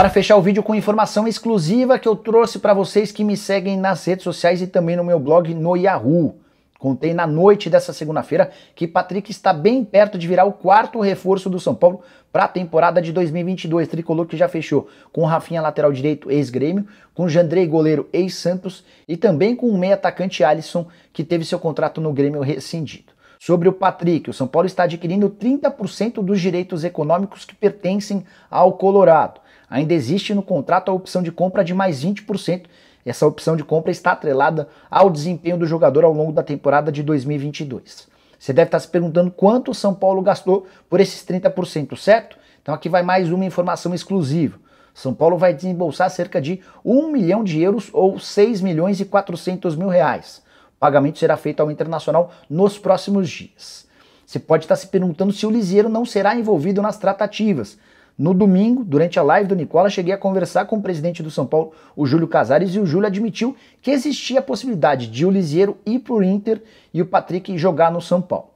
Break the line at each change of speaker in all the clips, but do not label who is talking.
Para fechar o vídeo com informação exclusiva que eu trouxe para vocês que me seguem nas redes sociais e também no meu blog no Yahoo. Contei na noite dessa segunda-feira que Patrick está bem perto de virar o quarto reforço do São Paulo para a temporada de 2022. Tricolor que já fechou com Rafinha lateral direito, ex-grêmio, com Jandrei goleiro, ex-Santos e também com o meia atacante Alisson, que teve seu contrato no Grêmio rescindido. Sobre o Patrick, o São Paulo está adquirindo 30% dos direitos econômicos que pertencem ao Colorado ainda existe no contrato a opção de compra de mais 20%. Essa opção de compra está atrelada ao desempenho do jogador ao longo da temporada de 2022. Você deve estar se perguntando quanto o São Paulo gastou por esses 30%, certo? Então aqui vai mais uma informação exclusiva. São Paulo vai desembolsar cerca de 1 milhão de euros ou 6 milhões e 400 mil reais. O pagamento será feito ao Internacional nos próximos dias. Você pode estar se perguntando se o Lisieiro não será envolvido nas tratativas. No domingo, durante a live do Nicola, cheguei a conversar com o presidente do São Paulo, o Júlio Casares, e o Júlio admitiu que existia a possibilidade de o Lisieiro ir para o Inter e o Patrick jogar no São Paulo.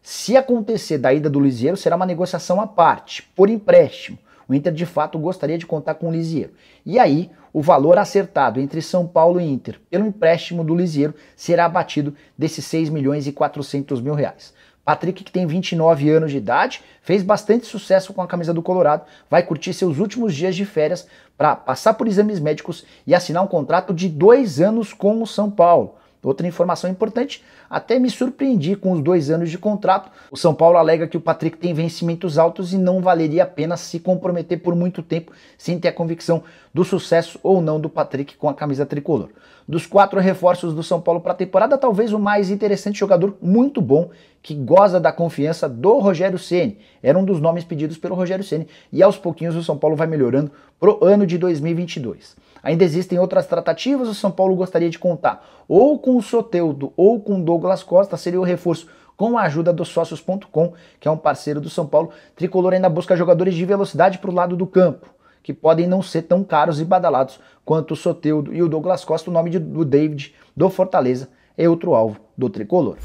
Se acontecer da ida do Lisieiro, será uma negociação à parte, por empréstimo. O Inter de fato gostaria de contar com o Lisieiro. E aí, o valor acertado entre São Paulo e Inter pelo empréstimo do Lisieiro será abatido desses 6 milhões e 400 mil reais. Patrick, que tem 29 anos de idade, fez bastante sucesso com a camisa do Colorado, vai curtir seus últimos dias de férias para passar por exames médicos e assinar um contrato de dois anos com o São Paulo. Outra informação importante, até me surpreendi com os dois anos de contrato. O São Paulo alega que o Patrick tem vencimentos altos e não valeria a pena se comprometer por muito tempo sem ter a convicção do sucesso ou não do Patrick com a camisa tricolor. Dos quatro reforços do São Paulo para a temporada, talvez o mais interessante jogador muito bom que goza da confiança do Rogério Ceni. Era um dos nomes pedidos pelo Rogério Ceni e aos pouquinhos o São Paulo vai melhorando pro ano de 2022. Ainda existem outras tratativas, o São Paulo gostaria de contar ou com o Soteudo ou com Douglas Costa, seria o reforço com a ajuda do Sócios.com, que é um parceiro do São Paulo. Tricolor ainda busca jogadores de velocidade para o lado do campo, que podem não ser tão caros e badalados quanto o Soteudo e o Douglas Costa. O nome de, do David do Fortaleza é outro alvo do Tricolor.